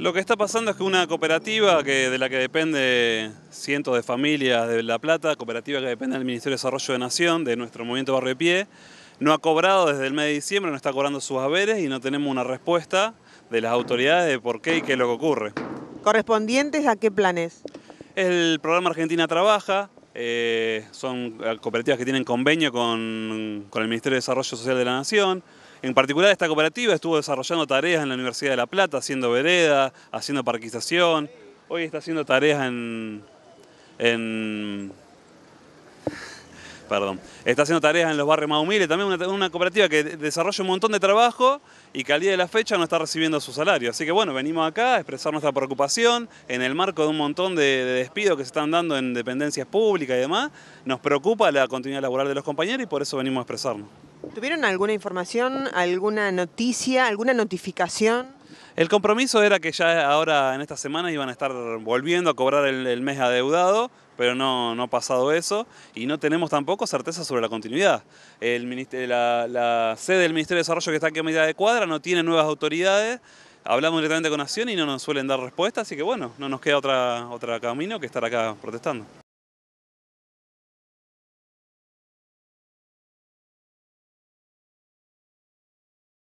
Lo que está pasando es que una cooperativa de la que depende cientos de familias de La Plata, cooperativa que depende del Ministerio de Desarrollo de Nación, de nuestro movimiento Barrio de Pie, no ha cobrado desde el mes de diciembre, no está cobrando sus haberes y no tenemos una respuesta de las autoridades de por qué y qué es lo que ocurre. ¿Correspondientes a qué planes? El programa Argentina Trabaja, eh, son cooperativas que tienen convenio con, con el Ministerio de Desarrollo Social de la Nación, en particular esta cooperativa estuvo desarrollando tareas en la Universidad de La Plata, haciendo vereda, haciendo parquización. Hoy está haciendo tareas en, en perdón. Está haciendo tareas en los barrios más humildes, también una, cooperativa que desarrolla un montón de trabajo y que al día de la fecha no está recibiendo su salario. Así que bueno, venimos acá a expresar nuestra preocupación en el marco de un montón de despidos que se están dando en dependencias públicas y demás. Nos preocupa la continuidad laboral de los compañeros y por eso venimos a expresarnos. ¿Tuvieron alguna información, alguna noticia, alguna notificación? El compromiso era que ya ahora en esta semana iban a estar volviendo a cobrar el, mes adeudado, pero no, no, ha pasado eso y no tenemos tampoco certeza sobre la continuidad. la, sede del Ministerio de Desarrollo que está aquí a medida de cuadra no tiene nuevas autoridades hablamos directamente con Nación y no nos suelen dar respuesta, así que bueno, no nos queda otra, otra camino que estar acá protestando.